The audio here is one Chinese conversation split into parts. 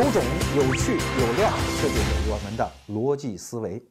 有种、有趣、有量，这就是我们的逻辑思维。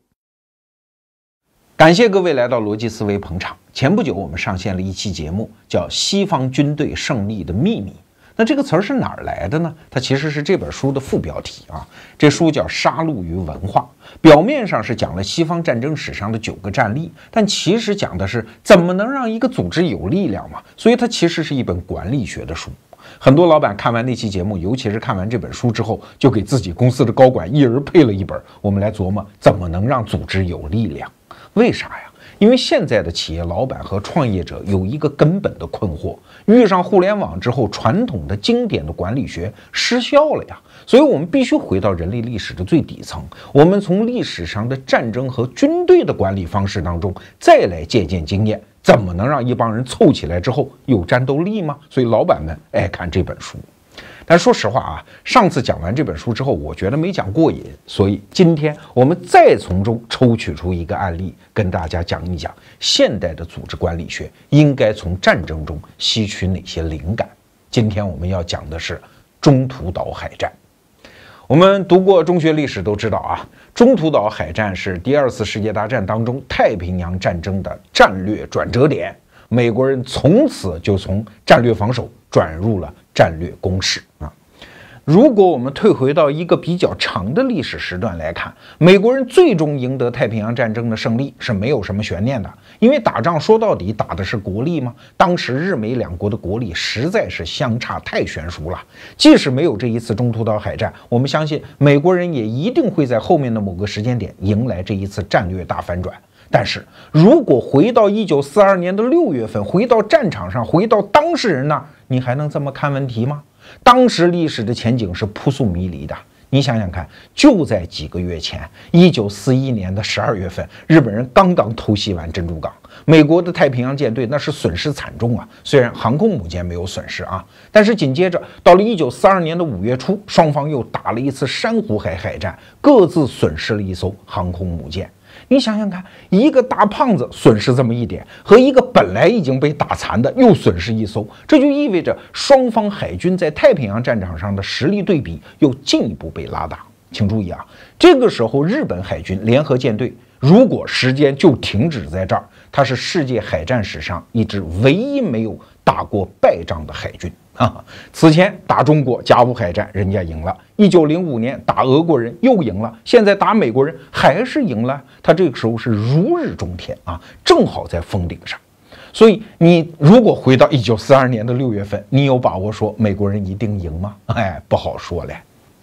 感谢各位来到逻辑思维捧场。前不久，我们上线了一期节目，叫《西方军队胜利的秘密》。那这个词儿是哪儿来的呢？它其实是这本书的副标题啊。这书叫《杀戮与文化》，表面上是讲了西方战争史上的九个战例，但其实讲的是怎么能让一个组织有力量嘛。所以，它其实是一本管理学的书。很多老板看完那期节目，尤其是看完这本书之后，就给自己公司的高管一人配了一本。我们来琢磨怎么能让组织有力量？为啥呀？因为现在的企业老板和创业者有一个根本的困惑：遇上互联网之后，传统的经典的管理学失效了呀。所以我们必须回到人类历史的最底层，我们从历史上的战争和军队的管理方式当中再来借鉴经验。怎么能让一帮人凑起来之后有战斗力吗？所以老板们爱看这本书。但说实话啊，上次讲完这本书之后，我觉得没讲过瘾，所以今天我们再从中抽取出一个案例，跟大家讲一讲现代的组织管理学应该从战争中吸取哪些灵感。今天我们要讲的是中途岛海战。我们读过中学历史都知道啊。中途岛海战是第二次世界大战当中太平洋战争的战略转折点，美国人从此就从战略防守转入了战略攻势。如果我们退回到一个比较长的历史时段来看，美国人最终赢得太平洋战争的胜利是没有什么悬念的，因为打仗说到底打的是国力嘛。当时日美两国的国力实在是相差太悬殊了。即使没有这一次中途岛海战，我们相信美国人也一定会在后面的某个时间点迎来这一次战略大反转。但是如果回到一九四二年的六月份，回到战场上，回到当事人那儿，你还能这么看问题吗？当时历史的前景是扑朔迷离的。你想想看，就在几个月前，一九四一年的十二月份，日本人刚刚偷袭完珍珠港，美国的太平洋舰队那是损失惨重啊。虽然航空母舰没有损失啊，但是紧接着到了一九四二年的五月初，双方又打了一次珊瑚海海战，各自损失了一艘航空母舰。你想想看，一个大胖子损失这么一点，和一个本来已经被打残的又损失一艘，这就意味着双方海军在太平洋战场上的实力对比又进一步被拉大。请注意啊，这个时候日本海军联合舰队如果时间就停止在这儿，它是世界海战史上一支唯一没有打过败仗的海军。啊！此前打中国甲午海战，人家赢了；一九零五年打俄国人又赢了；现在打美国人还是赢了。他这个时候是如日中天啊，正好在峰顶上。所以你如果回到一九四二年的六月份，你有把握说美国人一定赢吗？哎，不好说了。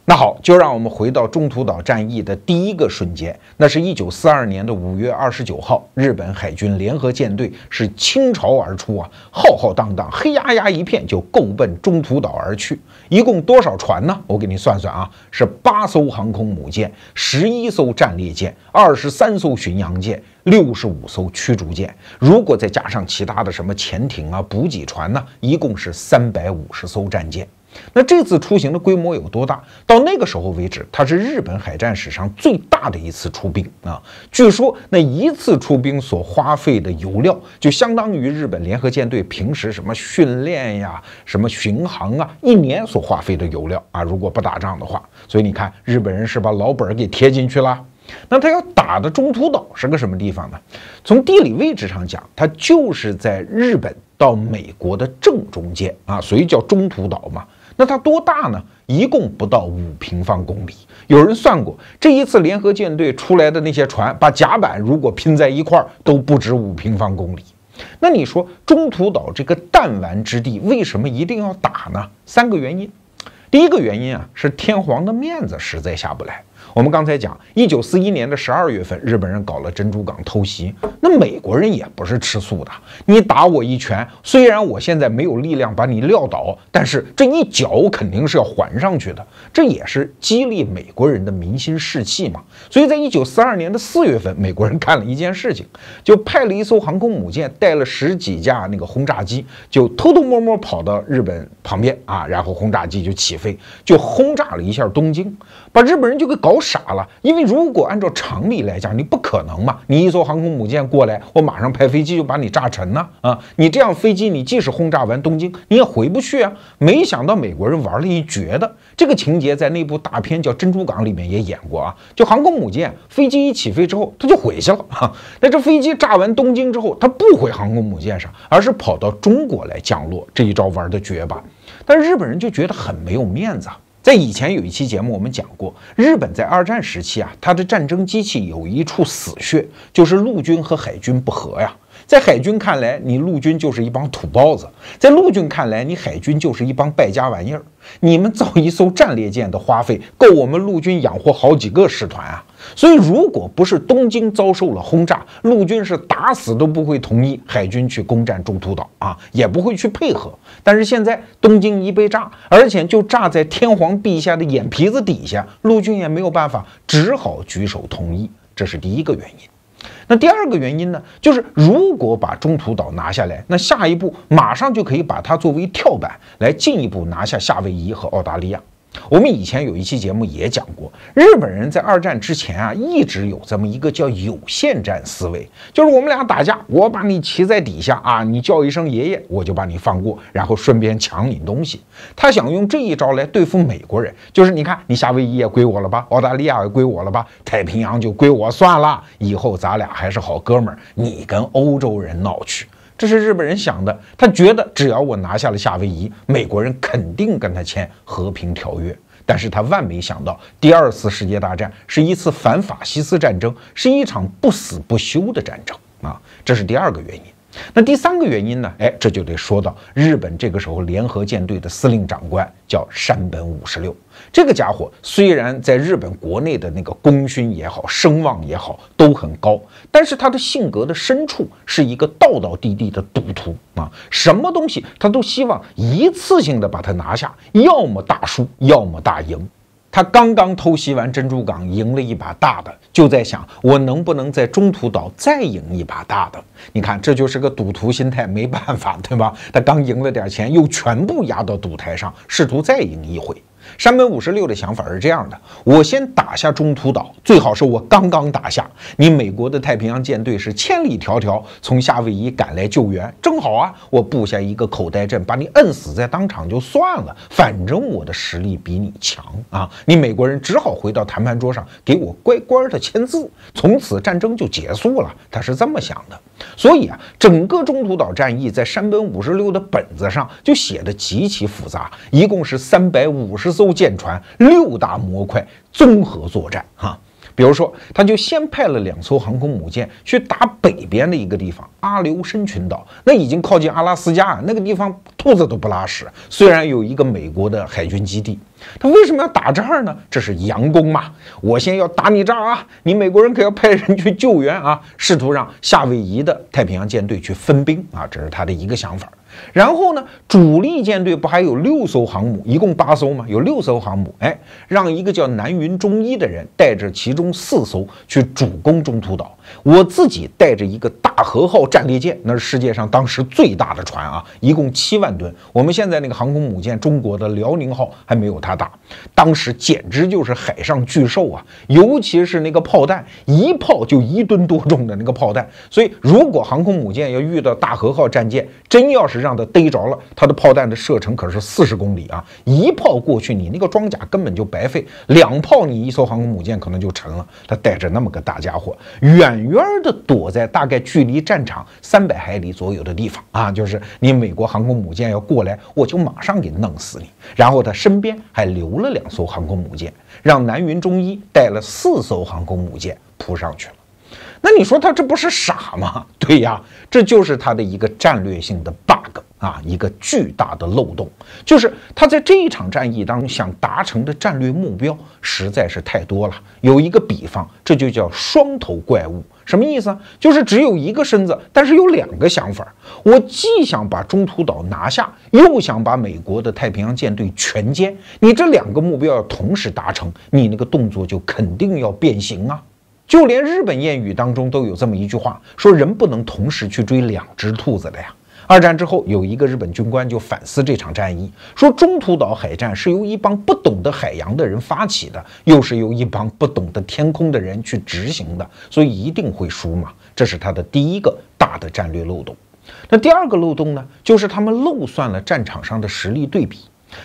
那好，就让我们回到中途岛战役的第一个瞬间。那是一九四二年的五月二十九号，日本海军联合舰队是倾巢而出啊，浩浩荡荡，黑压压一片，就够奔中途岛而去。一共多少船呢？我给你算算啊，是八艘航空母舰，十一艘战列舰，二十三艘巡洋舰，六十五艘驱逐舰。如果再加上其他的什么潜艇啊、补给船呢，一共是三百五十艘战舰。那这次出行的规模有多大？到那个时候为止，它是日本海战史上最大的一次出兵啊！据说那一次出兵所花费的油料，就相当于日本联合舰队平时什么训练呀、什么巡航啊，一年所花费的油料啊！如果不打仗的话，所以你看，日本人是把老本儿给贴进去了。那他要打的中途岛是个什么地方呢？从地理位置上讲，它就是在日本到美国的正中间啊，所以叫中途岛嘛。那它多大呢？一共不到五平方公里。有人算过，这一次联合舰队出来的那些船，把甲板如果拼在一块儿，都不止五平方公里。那你说中途岛这个弹丸之地，为什么一定要打呢？三个原因。第一个原因啊，是天皇的面子实在下不来。我们刚才讲，一九四一年的十二月份，日本人搞了珍珠港偷袭，那美国人也不是吃素的。你打我一拳，虽然我现在没有力量把你撂倒，但是这一脚肯定是要还上去的。这也是激励美国人的民心士气嘛。所以在一九四二年的四月份，美国人干了一件事情，就派了一艘航空母舰，带了十几架那个轰炸机，就偷偷摸摸跑到日本旁边啊，然后轰炸机就起飞，就轰炸了一下东京。把日本人就给搞傻了，因为如果按照常理来讲，你不可能嘛，你一艘航空母舰过来，我马上派飞机就把你炸沉呢啊！你这样飞机，你即使轰炸完东京，你也回不去啊。没想到美国人玩了一绝的，这个情节在那部大片叫《珍珠港》里面也演过啊，就航空母舰飞机一起飞之后，它就回去了。那这飞机炸完东京之后，它不回航空母舰上，而是跑到中国来降落，这一招玩的绝吧？但日本人就觉得很没有面子。啊。在以前有一期节目，我们讲过，日本在二战时期啊，它的战争机器有一处死穴，就是陆军和海军不和呀。在海军看来，你陆军就是一帮土包子；在陆军看来，你海军就是一帮败家玩意儿。你们造一艘战列舰的花费，够我们陆军养活好几个师团啊！所以，如果不是东京遭受了轰炸，陆军是打死都不会同意海军去攻占中途岛啊，也不会去配合。但是现在东京一被炸，而且就炸在天皇陛下的眼皮子底下，陆军也没有办法，只好举手同意。这是第一个原因。那第二个原因呢，就是如果把中途岛拿下来，那下一步马上就可以把它作为跳板，来进一步拿下夏威夷和澳大利亚。我们以前有一期节目也讲过，日本人在二战之前啊，一直有这么一个叫有限战思维，就是我们俩打架，我把你骑在底下啊，你叫一声爷爷，我就把你放过，然后顺便抢你东西。他想用这一招来对付美国人，就是你看，你夏威夷也归我了吧，澳大利亚也归我了吧，太平洋就归我算了，以后咱俩还是好哥们儿，你跟欧洲人闹去。这是日本人想的，他觉得只要我拿下了夏威夷，美国人肯定跟他签和平条约。但是他万没想到，第二次世界大战是一次反法西斯战争，是一场不死不休的战争啊！这是第二个原因。那第三个原因呢？哎，这就得说到日本这个时候联合舰队的司令长官叫山本五十六。这个家伙虽然在日本国内的那个功勋也好、声望也好都很高，但是他的性格的深处是一个道道地地的赌徒啊！什么东西他都希望一次性的把它拿下，要么大输，要么大赢。他刚刚偷袭完珍珠港，赢了一把大的，就在想我能不能在中途岛再赢一把大的？你看，这就是个赌徒心态，没办法，对吧？他刚赢了点钱，又全部压到赌台上，试图再赢一回。山本五十六的想法是这样的：我先打下中途岛，最好是我刚刚打下你美国的太平洋舰队是千里迢迢从夏威夷赶来救援，正好啊，我布下一个口袋阵，把你摁死在当场就算了，反正我的实力比你强啊！你美国人只好回到谈判桌上给我乖乖的签字，从此战争就结束了。他是这么想的，所以啊，整个中途岛战役在山本五十六的本子上就写的极其复杂，一共是三百五十。艘舰船六大模块综合作战哈，比如说，他就先派了两艘航空母舰去打北边的一个地方阿留申群岛，那已经靠近阿拉斯加那个地方兔子都不拉屎，虽然有一个美国的海军基地。他为什么要打这儿呢？这是佯攻嘛！我先要打你这儿啊，你美国人可要派人去救援啊，试图让夏威夷的太平洋舰队去分兵啊，这是他的一个想法。然后呢，主力舰队不还有六艘航母，一共八艘嘛，有六艘航母，哎，让一个叫南云忠一的人带着其中四艘去主攻中途岛。我自己带着一个大和号战列舰，那是世界上当时最大的船啊，一共七万吨。我们现在那个航空母舰，中国的辽宁号还没有它大。当时简直就是海上巨兽啊，尤其是那个炮弹，一炮就一吨多重的那个炮弹。所以，如果航空母舰要遇到大和号战舰，真要是让它逮着了，它的炮弹的射程可是四十公里啊，一炮过去，你那个装甲根本就白费。两炮，你一艘航空母舰可能就沉了。它带着那么个大家伙，远。远远的躲在大概距离战场三百海里左右的地方啊，就是你美国航空母舰要过来，我就马上给弄死你。然后他身边还留了两艘航空母舰，让南云中一带了四艘航空母舰扑上去了。那你说他这不是傻吗？对呀，这就是他的一个战略性的 bug。啊，一个巨大的漏洞，就是他在这一场战役当中想达成的战略目标实在是太多了。有一个比方，这就叫双头怪物，什么意思？就是只有一个身子，但是有两个想法。我既想把中途岛拿下，又想把美国的太平洋舰队全歼。你这两个目标要同时达成，你那个动作就肯定要变形啊。就连日本谚语当中都有这么一句话，说人不能同时去追两只兔子的呀。二战之后，有一个日本军官就反思这场战役，说中途岛海战是由一帮不懂得海洋的人发起的，又是由一帮不懂得天空的人去执行的，所以一定会输嘛。这是他的第一个大的战略漏洞。那第二个漏洞呢，就是他们漏算了战场上的实力对比。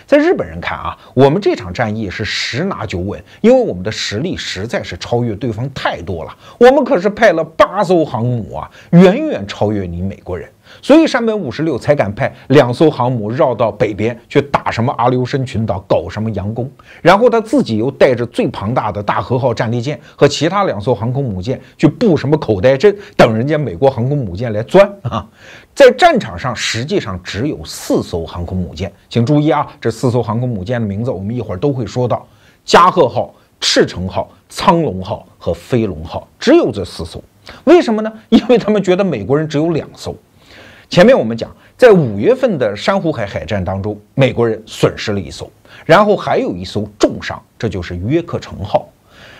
在日本人看啊，我们这场战役是十拿九稳，因为我们的实力实在是超越对方太多了。我们可是派了八艘航母啊，远远超越你美国人。所以山本五十六才敢派两艘航母绕到北边去打什么阿留申群岛，搞什么佯攻，然后他自己又带着最庞大的大和号战列舰和其他两艘航空母舰去布什么口袋阵，等人家美国航空母舰来钻啊！在战场上实际上只有四艘航空母舰，请注意啊，这四艘航空母舰的名字我们一会儿都会说到：加贺号、赤城号、苍龙号和飞龙号，只有这四艘。为什么呢？因为他们觉得美国人只有两艘。前面我们讲，在五月份的珊瑚海海战当中，美国人损失了一艘，然后还有一艘重伤，这就是约克城号。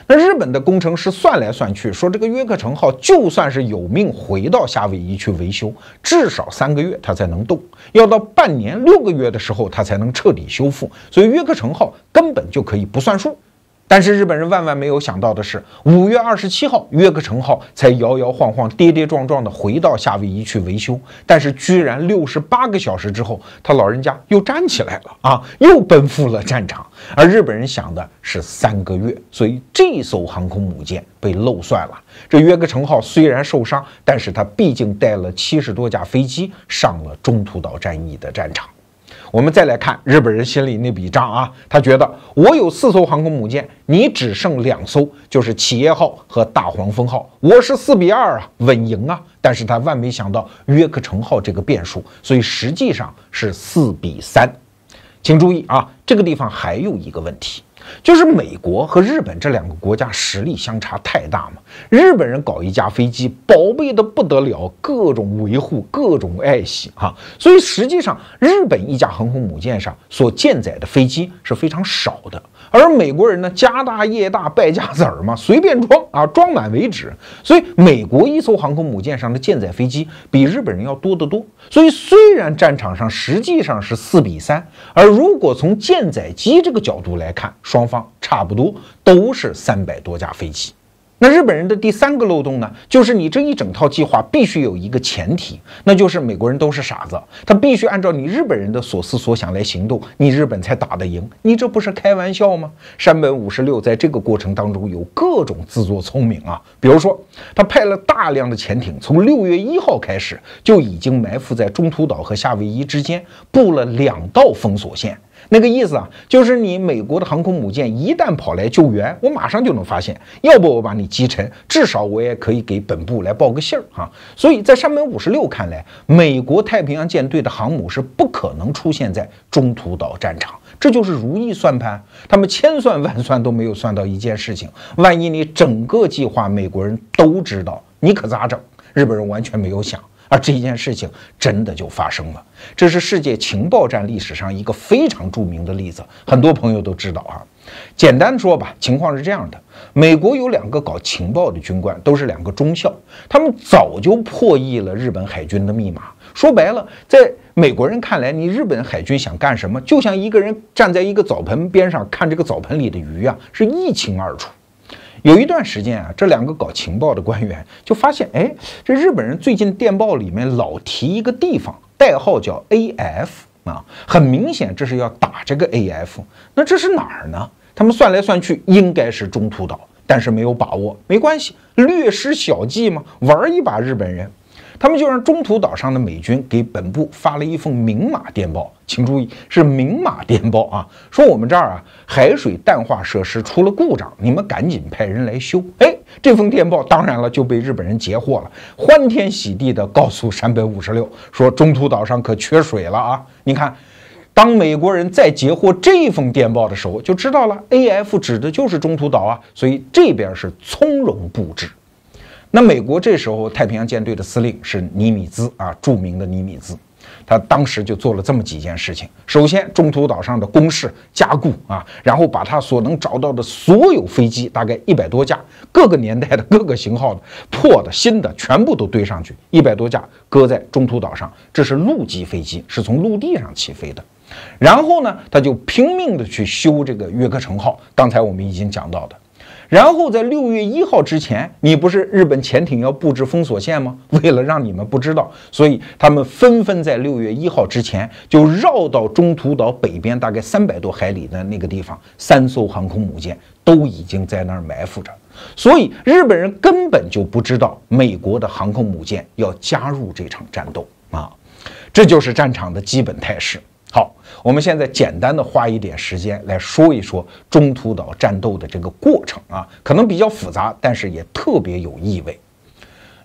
那日本的工程师算来算去，说这个约克城号就算是有命回到夏威夷去维修，至少三个月它才能动，要到半年六个月的时候它才能彻底修复，所以约克城号根本就可以不算数。但是日本人万万没有想到的是，五月二十七号，约克城号才摇摇晃晃、跌跌撞撞的回到夏威夷去维修，但是居然六十八个小时之后，他老人家又站起来了啊，又奔赴了战场。而日本人想的是三个月，所以这艘航空母舰被漏算了。这约克城号虽然受伤，但是他毕竟带了七十多架飞机上了中途岛战役的战场。我们再来看日本人心里那笔账啊，他觉得我有四艘航空母舰，你只剩两艘，就是企业号和大黄蜂号，我是四比二啊，稳赢啊。但是他万没想到约克城号这个变数，所以实际上是四比三。请注意啊，这个地方还有一个问题。就是美国和日本这两个国家实力相差太大嘛？日本人搞一架飞机，宝贝的不得了，各种维护，各种爱惜哈。所以实际上，日本一架航空母舰上所舰载的飞机是非常少的。而美国人呢，家大业大，败家子儿嘛，随便装啊，装满为止。所以，美国一艘航空母舰上的舰载飞机比日本人要多得多。所以，虽然战场上实际上是四比三，而如果从舰载机这个角度来看，双方差不多都是三百多架飞机。那日本人的第三个漏洞呢，就是你这一整套计划必须有一个前提，那就是美国人都是傻子，他必须按照你日本人的所思所想来行动，你日本才打得赢。你这不是开玩笑吗？山本五十六在这个过程当中有各种自作聪明啊，比如说他派了大量的潜艇，从六月一号开始就已经埋伏在中途岛和夏威夷之间布了两道封锁线。那个意思啊，就是你美国的航空母舰一旦跑来救援，我马上就能发现，要不我把你击沉，至少我也可以给本部来报个信儿哈。所以在山本五十六看来，美国太平洋舰队的航母是不可能出现在中途岛战场，这就是如意算盘。他们千算万算都没有算到一件事情，万一你整个计划美国人都知道，你可咋整？日本人完全没有想。而这一件事情真的就发生了，这是世界情报战历史上一个非常著名的例子，很多朋友都知道啊。简单说吧，情况是这样的：美国有两个搞情报的军官，都是两个中校，他们早就破译了日本海军的密码。说白了，在美国人看来，你日本海军想干什么，就像一个人站在一个澡盆边上看这个澡盆里的鱼啊，是一清二楚。有一段时间啊，这两个搞情报的官员就发现，哎，这日本人最近电报里面老提一个地方，代号叫 A F 啊，很明显这是要打这个 A F，那这是哪儿呢？他们算来算去应该是中途岛，但是没有把握，没关系，略施小计嘛，玩一把日本人。他们就让中途岛上的美军给本部发了一封明码电报，请注意是明码电报啊，说我们这儿啊海水淡化设施出了故障，你们赶紧派人来修。哎，这封电报当然了就被日本人截获了，欢天喜地的告诉山本五十六说中途岛上可缺水了啊。你看，当美国人再截获这封电报的时候，就知道了，AF 指的就是中途岛啊，所以这边是从容布置。那美国这时候太平洋舰队的司令是尼米兹啊，著名的尼米兹，他当时就做了这么几件事情：首先，中途岛上的工事加固啊，然后把他所能找到的所有飞机，大概一百多架，各个年代的各个型号的，破的、新的，全部都堆上去，一百多架搁在中途岛上，这是陆基飞机，是从陆地上起飞的。然后呢，他就拼命的去修这个约克城号，刚才我们已经讲到的。然后在六月一号之前，你不是日本潜艇要布置封锁线吗？为了让你们不知道，所以他们纷纷在六月一号之前就绕到中途岛北边大概三百多海里的那个地方，三艘航空母舰都已经在那儿埋伏着。所以日本人根本就不知道美国的航空母舰要加入这场战斗啊！这就是战场的基本态势。好，我们现在简单的花一点时间来说一说中途岛战斗的这个过程啊，可能比较复杂，但是也特别有意味。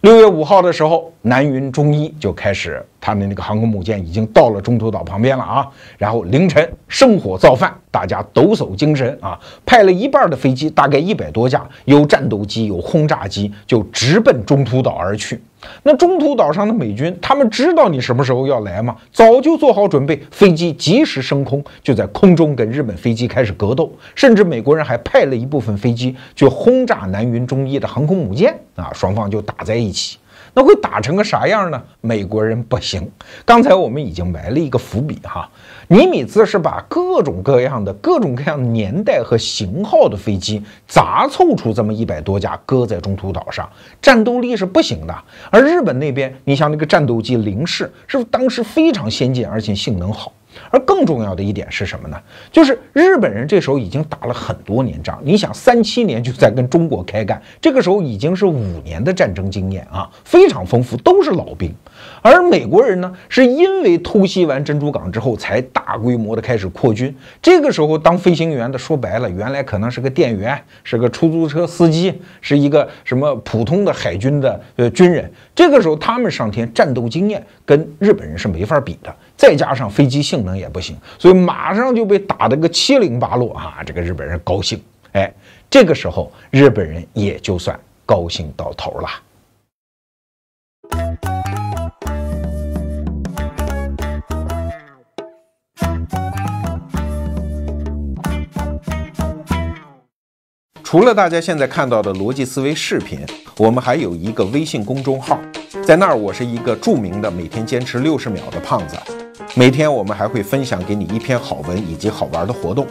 六月五号的时候，南云中一就开始，他们的那个航空母舰已经到了中途岛旁边了啊。然后凌晨生火造饭，大家抖擞精神啊，派了一半的飞机，大概一百多架，有战斗机，有轰炸机，就直奔中途岛而去。那中途岛上的美军，他们知道你什么时候要来吗？早就做好准备，飞机及时升空，就在空中跟日本飞机开始格斗，甚至美国人还派了一部分飞机去轰炸南云中一的航空母舰啊，双方就打在一起。那会打成个啥样呢？美国人不行。刚才我们已经埋了一个伏笔哈，尼米兹是把各种各样的、各种各样的年代和型号的飞机杂凑出这么一百多架，搁在中途岛上，战斗力是不行的。而日本那边，你像那个战斗机零式，是不是当时非常先进，而且性能好？而更重要的一点是什么呢？就是日本人这时候已经打了很多年仗，你想，三七年就在跟中国开干，这个时候已经是五年的战争经验啊，非常丰富，都是老兵。而美国人呢，是因为偷袭完珍珠港之后，才大规模的开始扩军。这个时候当飞行员的，说白了，原来可能是个店员，是个出租车司机，是一个什么普通的海军的呃军人。这个时候他们上天战斗经验跟日本人是没法比的。再加上飞机性能也不行，所以马上就被打的个七零八落啊！这个日本人高兴，哎，这个时候日本人也就算高兴到头了。除了大家现在看到的逻辑思维视频，我们还有一个微信公众号。在那儿，我是一个著名的每天坚持六十秒的胖子。每天我们还会分享给你一篇好文以及好玩的活动。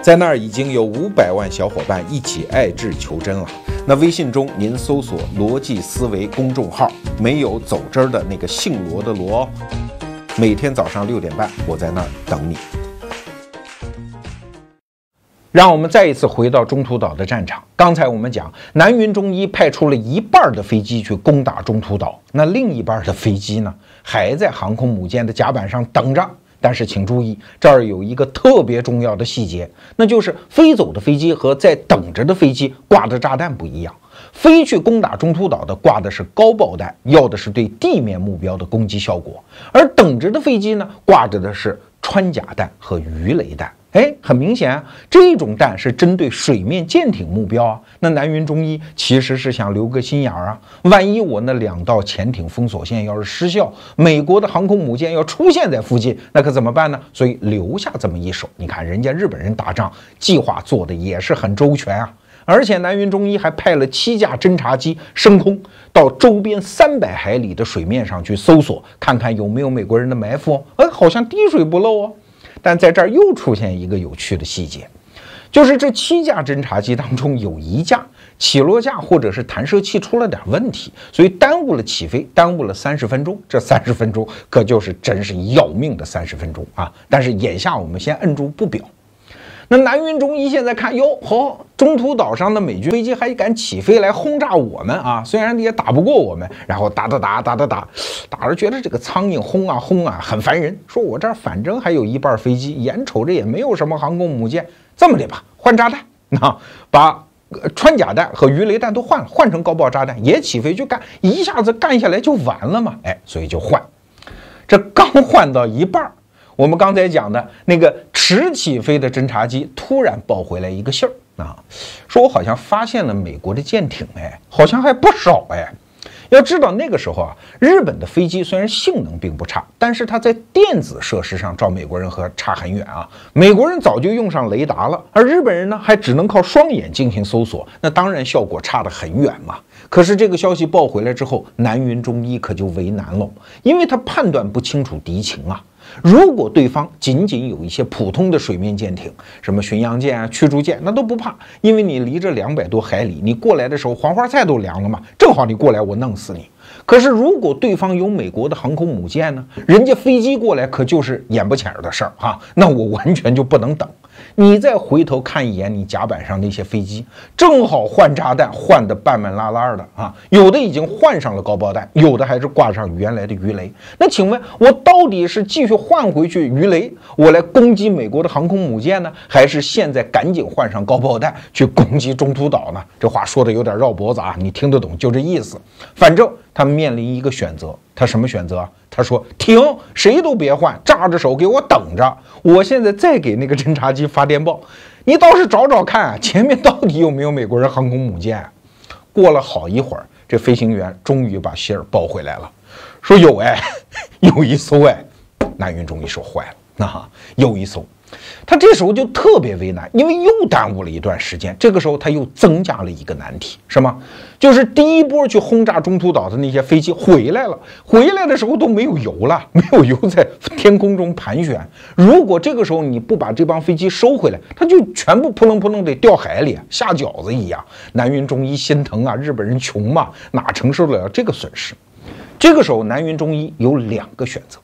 在那儿已经有五百万小伙伴一起爱智求真了。那微信中您搜索“逻辑思维”公众号，没有走针的那个姓罗的罗。每天早上六点半，我在那儿等你。让我们再一次回到中途岛的战场。刚才我们讲，南云中一派出了一半的飞机去攻打中途岛，那另一半的飞机呢，还在航空母舰的甲板上等着。但是请注意，这儿有一个特别重要的细节，那就是飞走的飞机和在等着的飞机挂的炸弹不一样。飞去攻打中途岛的挂的是高爆弹，要的是对地面目标的攻击效果；而等着的飞机呢，挂着的是穿甲弹和鱼雷弹。哎，很明显啊，这种弹是针对水面舰艇目标啊。那南云中一其实是想留个心眼儿啊，万一我那两道潜艇封锁线要是失效，美国的航空母舰要出现在附近，那可怎么办呢？所以留下这么一手。你看人家日本人打仗计划做的也是很周全啊，而且南云中一还派了七架侦察机升空，到周边三百海里的水面上去搜索，看看有没有美国人的埋伏。哎，好像滴水不漏哦。但在这儿又出现一个有趣的细节，就是这七架侦察机当中有一架起落架或者是弹射器出了点问题，所以耽误了起飞，耽误了三十分钟。这三十分钟可就是真是要命的三十分钟啊！但是眼下我们先摁住不表。那南云中一现在看哟，吼，中途岛上的美军飞机还敢起飞来轰炸我们啊！虽然也打不过我们，然后打打打打打打，打着觉得这个苍蝇轰啊轰啊很烦人。说我这儿反正还有一半飞机，眼瞅着也没有什么航空母舰，这么的吧，换炸弹啊，把穿甲弹和鱼雷弹都换了，换成高爆炸弹也起飞就干，一下子干下来就完了嘛！哎，所以就换，这刚换到一半儿。我们刚才讲的那个迟起飞的侦察机突然报回来一个信儿啊，说我好像发现了美国的舰艇，哎，好像还不少哎。要知道那个时候啊，日本的飞机虽然性能并不差，但是它在电子设施上照美国人和差很远啊。美国人早就用上雷达了，而日本人呢还只能靠双眼进行搜索，那当然效果差得很远嘛。可是这个消息报回来之后，南云中一可就为难了，因为他判断不清楚敌情啊。如果对方仅仅有一些普通的水面舰艇，什么巡洋舰啊、驱逐舰，那都不怕，因为你离着两百多海里，你过来的时候黄花菜都凉了嘛。正好你过来，我弄死你。可是如果对方有美国的航空母舰呢？人家飞机过来可就是眼不浅的事儿哈，那我完全就不能等。你再回头看一眼，你甲板上那些飞机，正好换炸弹换的半半拉拉的啊，有的已经换上了高爆弹，有的还是挂上原来的鱼雷。那请问，我到底是继续换回去鱼雷，我来攻击美国的航空母舰呢，还是现在赶紧换上高爆弹去攻击中途岛呢？这话说的有点绕脖子啊，你听得懂就这意思。反正他们面临一个选择，他什么选择？他说：“停，谁都别换，扎着手给我等着。我现在再给那个侦察机发电报，你倒是找找看啊，前面到底有没有美国人航空母舰？”过了好一会儿，这飞行员终于把希尔抱回来了，说：“有哎，有一艘哎。”南云终于说：“坏了，那哈有一艘。”他这时候就特别为难，因为又耽误了一段时间。这个时候他又增加了一个难题，什么？就是第一波去轰炸中途岛的那些飞机回来了，回来的时候都没有油了，没有油在天空中盘旋。如果这个时候你不把这帮飞机收回来，他就全部扑棱扑棱的掉海里，下饺子一样。南云中一心疼啊，日本人穷嘛，哪承受得了这个损失？这个时候南云中一有两个选择。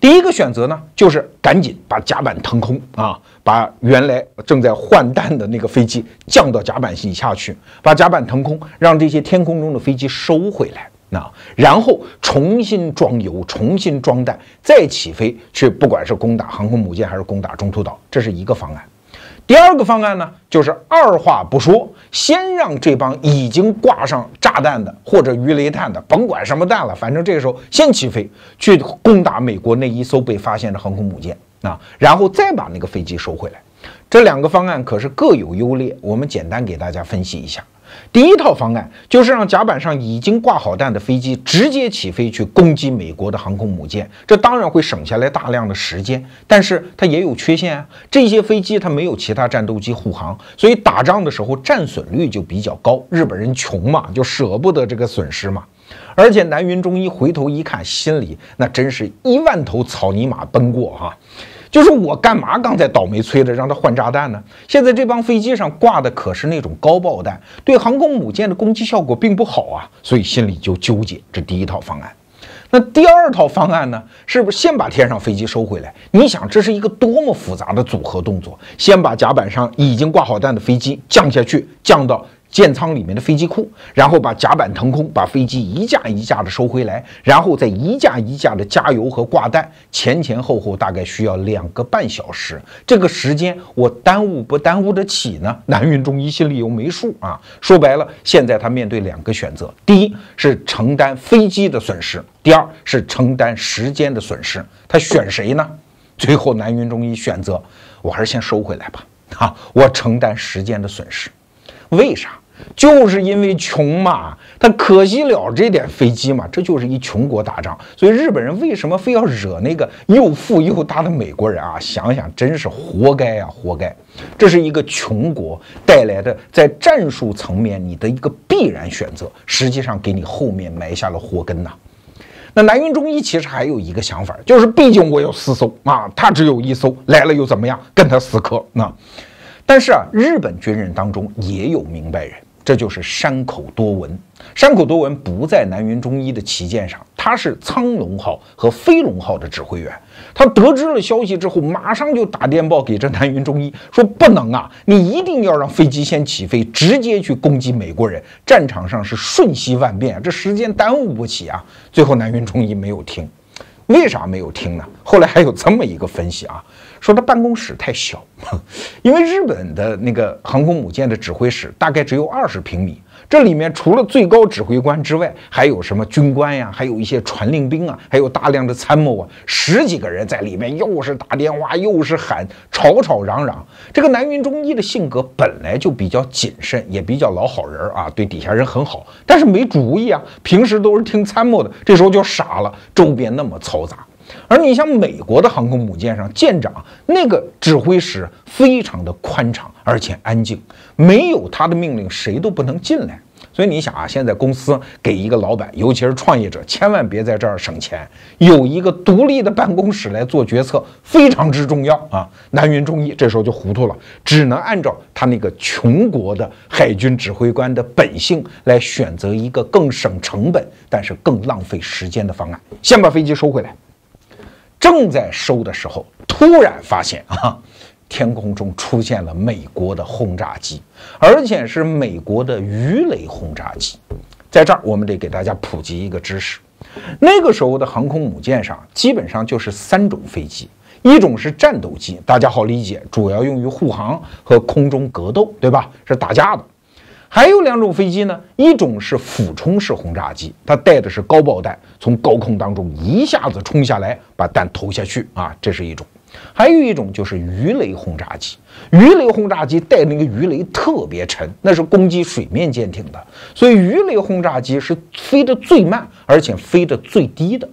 第一个选择呢，就是赶紧把甲板腾空啊，把原来正在换弹的那个飞机降到甲板以下去，把甲板腾空，让这些天空中的飞机收回来，那然后重新装油、重新装弹，再起飞去，不管是攻打航空母舰还是攻打中途岛，这是一个方案。第二个方案呢，就是二话不说，先让这帮已经挂上炸弹的或者鱼雷弹的，甭管什么弹了，反正这个时候先起飞去攻打美国那一艘被发现的航空母舰啊，然后再把那个飞机收回来。这两个方案可是各有优劣，我们简单给大家分析一下。第一套方案就是让甲板上已经挂好弹的飞机直接起飞去攻击美国的航空母舰，这当然会省下来大量的时间，但是它也有缺陷啊。这些飞机它没有其他战斗机护航，所以打仗的时候战损率就比较高。日本人穷嘛，就舍不得这个损失嘛。而且南云忠一回头一看，心里那真是一万头草泥马奔过哈。就是我干嘛刚才倒霉催的让他换炸弹呢？现在这帮飞机上挂的可是那种高爆弹，对航空母舰的攻击效果并不好啊，所以心里就纠结这第一套方案。那第二套方案呢？是不是先把天上飞机收回来？你想，这是一个多么复杂的组合动作？先把甲板上已经挂好弹的飞机降下去，降到。建仓里面的飞机库，然后把甲板腾空，把飞机一架一架的收回来，然后再一架一架的加油和挂弹，前前后后大概需要两个半小时。这个时间我耽误不耽误得起呢？南云中一心里又没数啊。说白了，现在他面对两个选择：第一是承担飞机的损失，第二是承担时间的损失。他选谁呢？最后南云中一选择，我还是先收回来吧。啊，我承担时间的损失。为啥？就是因为穷嘛。他可惜了这点飞机嘛，这就是一穷国打仗。所以日本人为什么非要惹那个又富又大的美国人啊？想想真是活该啊，活该！这是一个穷国带来的，在战术层面你的一个必然选择，实际上给你后面埋下了祸根呐。那南云忠一其实还有一个想法，就是毕竟我有四艘啊，他只有一艘，来了又怎么样？跟他死磕那。但是啊，日本军人当中也有明白人，这就是山口多文。山口多文不在南云中一的旗舰上，他是苍龙号和飞龙号的指挥员。他得知了消息之后，马上就打电报给这南云中一，说不能啊，你一定要让飞机先起飞，直接去攻击美国人。战场上是瞬息万变，这时间耽误不起啊。最后南云中一没有听，为啥没有听呢？后来还有这么一个分析啊。说他办公室太小，因为日本的那个航空母舰的指挥室大概只有二十平米，这里面除了最高指挥官之外，还有什么军官呀，还有一些传令兵啊，还有大量的参谋啊，十几个人在里面又是打电话又是喊，吵吵嚷嚷。这个南云忠一的性格本来就比较谨慎，也比较老好人啊，对底下人很好，但是没主意啊，平时都是听参谋的，这时候就傻了，周边那么嘈杂。而你像美国的航空母舰上，舰长那个指挥室非常的宽敞而且安静，没有他的命令谁都不能进来。所以你想啊，现在公司给一个老板，尤其是创业者，千万别在这儿省钱，有一个独立的办公室来做决策非常之重要啊。南云忠一这时候就糊涂了，只能按照他那个穷国的海军指挥官的本性来选择一个更省成本，但是更浪费时间的方案，先把飞机收回来。正在收的时候，突然发现 啊，天空中出现了美国的轰炸机，而且是美国的鱼雷轰炸机。在这儿，我们得给大家普及一个知识：那个时候的航空母舰上，基本上就是三种飞机，一种是战斗机，大家好理解，主要用于护航和空中格斗，对吧？是打架的。还有两种飞机呢，一种是俯冲式轰炸机，它带的是高爆弹，从高空当中一下子冲下来，把弹投下去啊，这是一种；还有一种就是鱼雷轰炸机，鱼雷轰炸机带那个鱼雷特别沉，那是攻击水面舰艇的，所以鱼雷轰炸机是飞得最慢，而且飞得最低的。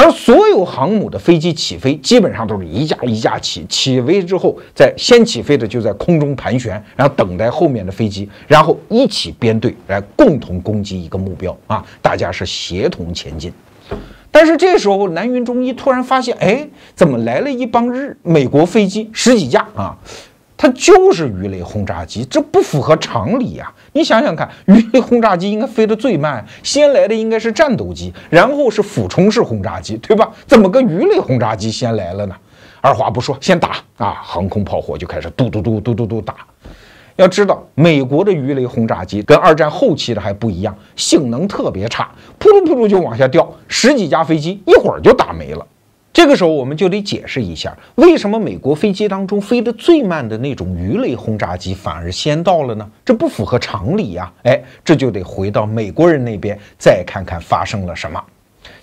而所有航母的飞机起飞，基本上都是一架一架起，起飞之后，在先起飞的就在空中盘旋，然后等待后面的飞机，然后一起编队来共同攻击一个目标啊！大家是协同前进。但是这时候南云中一突然发现，哎，怎么来了一帮日美国飞机十几架啊？它就是鱼雷轰炸机，这不符合常理呀！你想想看，鱼雷轰炸机应该飞得最慢，先来的应该是战斗机，然后是俯冲式轰炸机，对吧？怎么个鱼雷轰炸机先来了呢？二话不说，先打啊！航空炮火就开始嘟嘟嘟嘟嘟嘟打。要知道，美国的鱼雷轰炸机跟二战后期的还不一样，性能特别差，扑噜扑噜就往下掉，十几架飞机一会儿就打没了。这个时候我们就得解释一下，为什么美国飞机当中飞得最慢的那种鱼雷轰炸机反而先到了呢？这不符合常理呀！哎，这就得回到美国人那边，再看看发生了什么。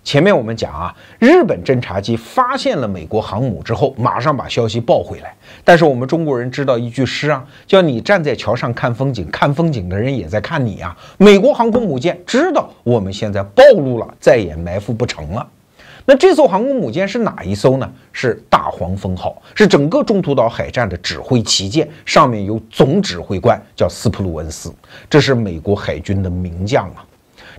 前面我们讲啊，日本侦察机发现了美国航母之后，马上把消息报回来。但是我们中国人知道一句诗啊，叫“你站在桥上看风景，看风景的人也在看你啊”。美国航空母舰知道我们现在暴露了，再也埋伏不成了。那这艘航空母舰是哪一艘呢？是大黄蜂号，是整个中途岛海战的指挥旗舰，上面有总指挥官，叫斯普鲁恩斯，这是美国海军的名将啊。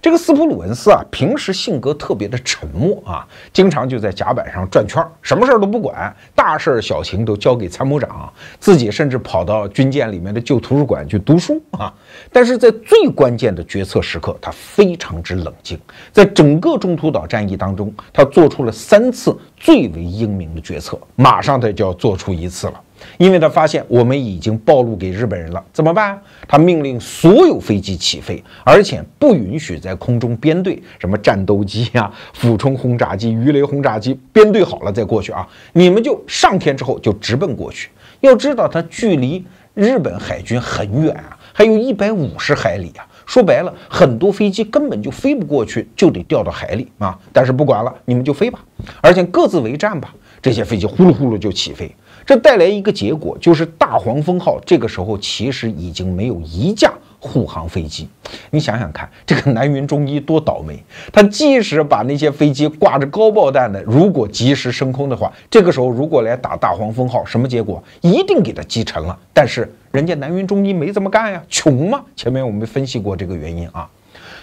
这个斯普鲁恩斯啊，平时性格特别的沉默啊，经常就在甲板上转圈，什么事儿都不管，大事儿小情都交给参谋长，自己甚至跑到军舰里面的旧图书馆去读书啊。但是在最关键的决策时刻，他非常之冷静。在整个中途岛战役当中，他做出了三次最为英明的决策，马上他就要做出一次了。因为他发现我们已经暴露给日本人了，怎么办？他命令所有飞机起飞，而且不允许在空中编队，什么战斗机啊、俯冲轰炸机、鱼雷轰炸机编队好了再过去啊！你们就上天之后就直奔过去。要知道，它距离日本海军很远啊，还有一百五十海里啊。说白了，很多飞机根本就飞不过去，就得掉到海里啊。但是不管了，你们就飞吧，而且各自为战吧。这些飞机呼噜呼噜就起飞。这带来一个结果，就是大黄蜂号这个时候其实已经没有一架护航飞机。你想想看，这个南云中一多倒霉，他即使把那些飞机挂着高爆弹的，如果及时升空的话，这个时候如果来打大黄蜂号，什么结果？一定给他击沉了。但是人家南云中一没这么干呀，穷吗？前面我们分析过这个原因啊。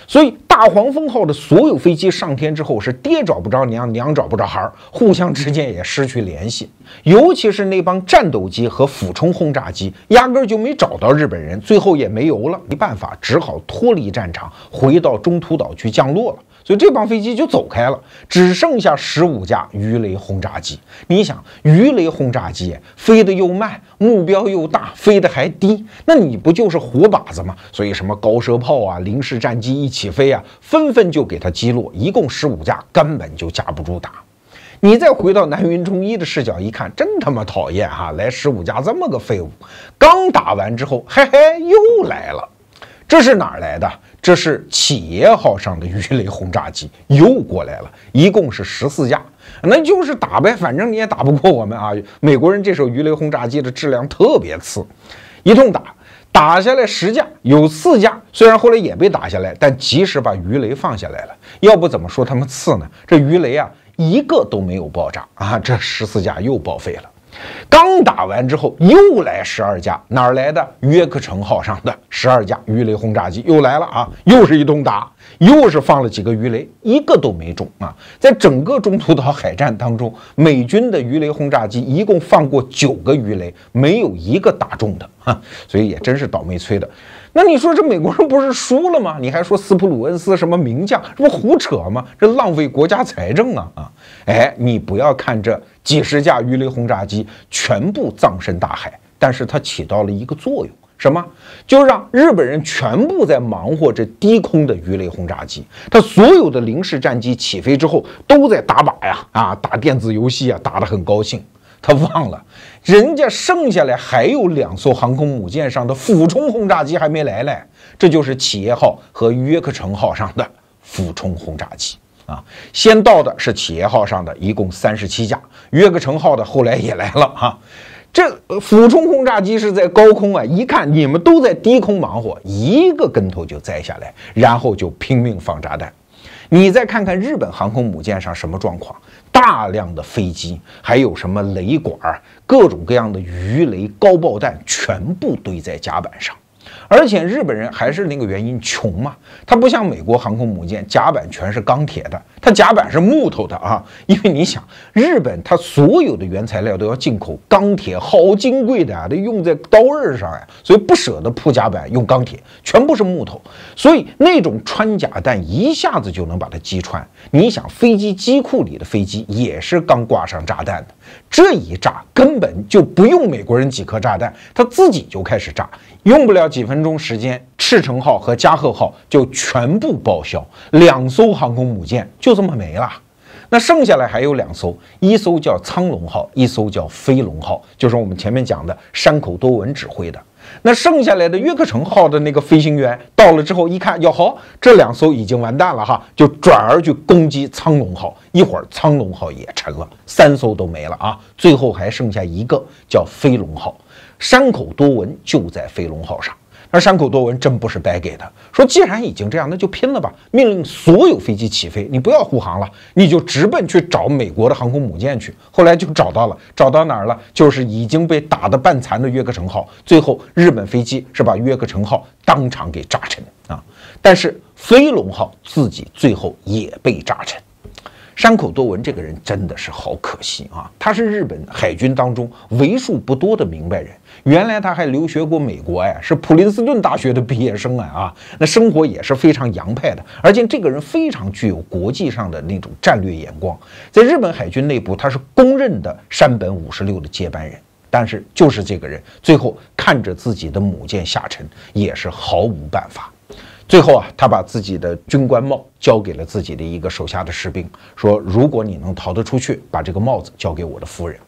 所以大黄蜂号的所有飞机上天之后，是爹找不着娘，娘找不着孩儿，互相之间也失去联系。尤其是那帮战斗机和俯冲轰炸机，压根儿就没找到日本人，最后也没油了，没办法，只好脱离战场，回到中途岛去降落了。所以这帮飞机就走开了，只剩下十五架鱼雷轰炸机。你想，鱼雷轰炸机飞得又慢，目标又大，飞得还低，那你不就是活靶子吗？所以什么高射炮啊、零式战机一起飞啊，纷纷就给它击落，一共十五架，根本就架不住打。你再回到南云忠一的视角一看，真他妈讨厌哈！来十五架这么个废物，刚打完之后，嘿嘿，又来了。这是哪儿来的？这是企业号上的鱼雷轰炸机又过来了，一共是十四架。那就是打呗，反正你也打不过我们啊。美国人这手鱼雷轰炸机的质量特别次，一通打，打下来十架，有四架虽然后来也被打下来，但即使把鱼雷放下来了，要不怎么说他们次呢？这鱼雷啊。一个都没有爆炸啊！这十四架又报废了。刚打完之后，又来十二架，哪儿来的？约克城号上的十二架鱼雷轰炸机又来了啊！又是一通打，又是放了几个鱼雷，一个都没中啊！在整个中途岛海战当中，美军的鱼雷轰炸机一共放过九个鱼雷，没有一个打中的啊！所以也真是倒霉催的。那你说这美国人不是输了吗？你还说斯普鲁恩斯什么名将，这不胡扯吗？这浪费国家财政啊！啊，哎，你不要看这几十架鱼雷轰炸机全部葬身大海，但是它起到了一个作用，什么？就让日本人全部在忙活这低空的鱼雷轰炸机，他所有的零式战机起飞之后都在打靶呀，啊，打电子游戏啊，打的很高兴。他忘了，人家剩下来还有两艘航空母舰上的俯冲轰炸机还没来嘞，这就是企业号和约克城号上的俯冲轰炸机啊。先到的是企业号上的，一共三十七架，约克城号的后来也来了哈。这俯冲轰炸机是在高空啊，一看你们都在低空忙活，一个跟头就栽下来，然后就拼命放炸弹。你再看看日本航空母舰上什么状况。大量的飞机，还有什么雷管儿，各种各样的鱼雷、高爆弹，全部堆在甲板上。而且日本人还是那个原因，穷嘛。他不像美国航空母舰，甲板全是钢铁的，他甲板是木头的啊。因为你想，日本他所有的原材料都要进口，钢铁好金贵的啊，得用在刀刃上呀，所以不舍得铺甲板用钢铁，全部是木头。所以那种穿甲弹一下子就能把它击穿。你想，飞机机库里的飞机也是刚挂上炸弹的，这一炸根本就不用美国人几颗炸弹，他自己就开始炸。用不了几分钟时间，赤城号和加贺号就全部报销，两艘航空母舰就这么没了。那剩下来还有两艘，一艘叫苍龙号，一艘叫飞龙号，就是我们前面讲的山口多文指挥的。那剩下来的约克城号的那个飞行员到了之后一看，哟呵，这两艘已经完蛋了哈，就转而去攻击苍龙号，一会儿苍龙号也沉了，三艘都没了啊。最后还剩下一个叫飞龙号。山口多文就在飞龙号上，而山口多文真不是白给的。说既然已经这样，那就拼了吧！命令所有飞机起飞，你不要护航了，你就直奔去找美国的航空母舰去。后来就找到了，找到哪儿了？就是已经被打的半残的约克城号。最后日本飞机是把约克城号当场给炸沉啊！但是飞龙号自己最后也被炸沉。山口多文这个人真的是好可惜啊！他是日本海军当中为数不多的明白人。原来他还留学过美国呀，是普林斯顿大学的毕业生啊啊，那生活也是非常洋派的，而且这个人非常具有国际上的那种战略眼光，在日本海军内部他是公认的山本五十六的接班人，但是就是这个人最后看着自己的母舰下沉也是毫无办法，最后啊，他把自己的军官帽交给了自己的一个手下的士兵，说如果你能逃得出去，把这个帽子交给我的夫人，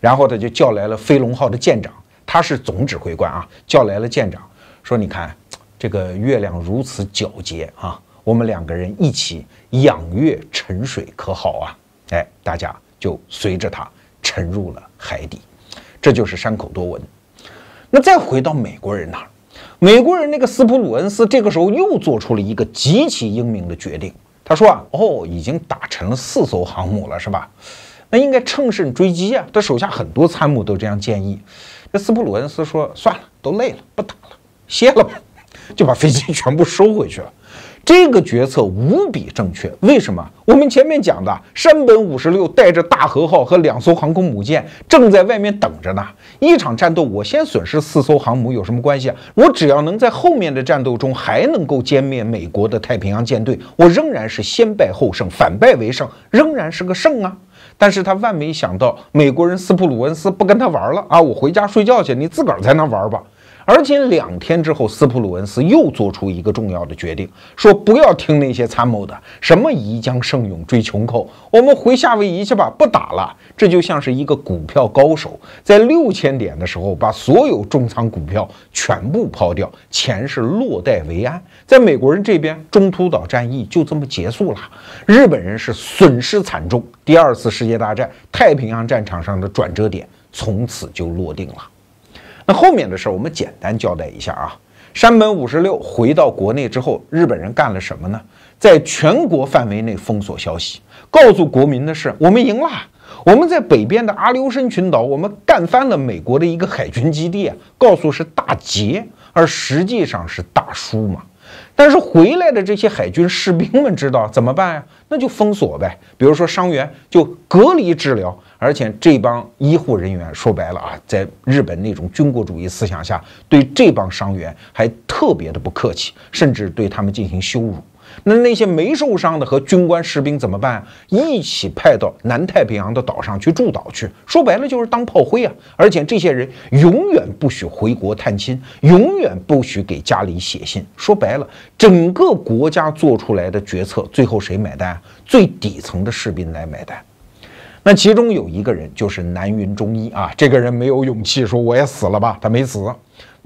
然后他就叫来了飞龙号的舰长。他是总指挥官啊，叫来了舰长，说：“你看，这个月亮如此皎洁啊，我们两个人一起仰月沉水可好啊？”哎，大家就随着他沉入了海底。这就是山口多文。那再回到美国人那儿，美国人那个斯普鲁恩斯这个时候又做出了一个极其英明的决定。他说：“啊，哦，已经打沉了四艘航母了，是吧？那应该乘胜追击啊！”他手下很多参谋都这样建议。这斯普鲁恩斯说：“算了，都累了，不打了，歇了吧。”就把飞机 全部收回去了。这个决策无比正确。为什么？我们前面讲的，山本五十六带着大和号和两艘航空母舰正在外面等着呢。一场战斗，我先损失四艘航母有什么关系啊？我只要能在后面的战斗中还能够歼灭美国的太平洋舰队，我仍然是先败后胜，反败为胜，仍然是个胜啊。但是他万没想到，美国人斯普鲁恩斯不跟他玩了啊！我回家睡觉去，你自个儿在那玩吧。而且两天之后，斯普鲁恩斯又做出一个重要的决定，说不要听那些参谋的，什么宜将剩勇追穷寇，我们回夏威夷去吧，不打了。这就像是一个股票高手在六千点的时候，把所有重仓股票全部抛掉，钱是落袋为安。在美国人这边，中途岛战役就这么结束了。日本人是损失惨重。第二次世界大战太平洋战场上的转折点从此就落定了。那后面的事我们简单交代一下啊。山本五十六回到国内之后，日本人干了什么呢？在全国范围内封锁消息，告诉国民的是我们赢了。我们在北边的阿留申群岛，我们干翻了美国的一个海军基地，啊，告诉是大捷，而实际上是大输嘛。但是回来的这些海军士兵们知道怎么办呀？那就封锁呗。比如说伤员就隔离治疗，而且这帮医护人员说白了啊，在日本那种军国主义思想下，对这帮伤员还特别的不客气，甚至对他们进行羞辱。那那些没受伤的和军官士兵怎么办？一起派到南太平洋的岛上去驻岛去，说白了就是当炮灰啊！而且这些人永远不许回国探亲，永远不许给家里写信。说白了，整个国家做出来的决策，最后谁买单？最底层的士兵来买单。那其中有一个人就是南云中一啊，这个人没有勇气说我也死了吧，他没死。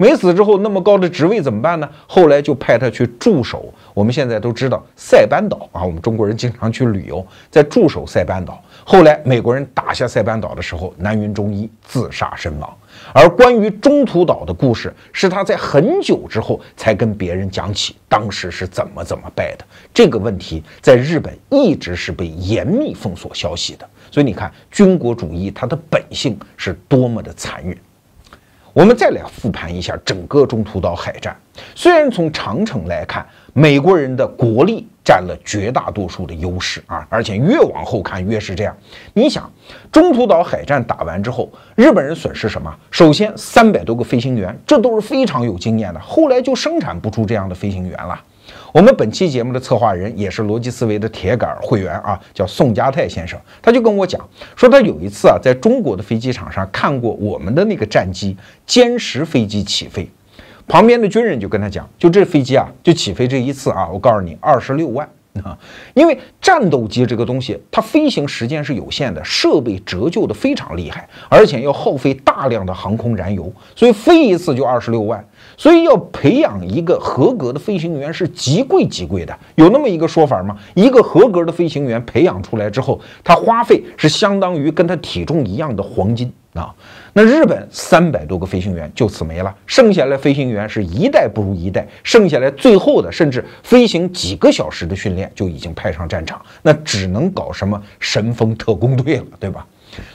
没死之后那么高的职位怎么办呢？后来就派他去驻守。我们现在都知道塞班岛啊，我们中国人经常去旅游，在驻守塞班岛。后来美国人打下塞班岛的时候，南云中一自杀身亡。而关于中途岛的故事，是他在很久之后才跟别人讲起当时是怎么怎么败的。这个问题在日本一直是被严密封锁消息的。所以你看，军国主义它的本性是多么的残忍。我们再来复盘一下整个中途岛海战。虽然从长城来看，美国人的国力占了绝大多数的优势啊，而且越往后看越是这样。你想，中途岛海战打完之后，日本人损失什么？首先，三百多个飞行员，这都是非常有经验的，后来就生产不出这样的飞行员了。我们本期节目的策划人也是逻辑思维的铁杆会员啊，叫宋家泰先生，他就跟我讲说，他有一次啊，在中国的飞机场上看过我们的那个战机歼十飞机起飞，旁边的军人就跟他讲，就这飞机啊，就起飞这一次啊，我告诉你，二十六万啊，因为战斗机这个东西，它飞行时间是有限的，设备折旧的非常厉害，而且要耗费大量的航空燃油，所以飞一次就二十六万。所以要培养一个合格的飞行员是极贵极贵的，有那么一个说法吗？一个合格的飞行员培养出来之后，他花费是相当于跟他体重一样的黄金啊。那日本三百多个飞行员就此没了，剩下来飞行员是一代不如一代，剩下来最后的甚至飞行几个小时的训练就已经派上战场，那只能搞什么神风特攻队了，对吧？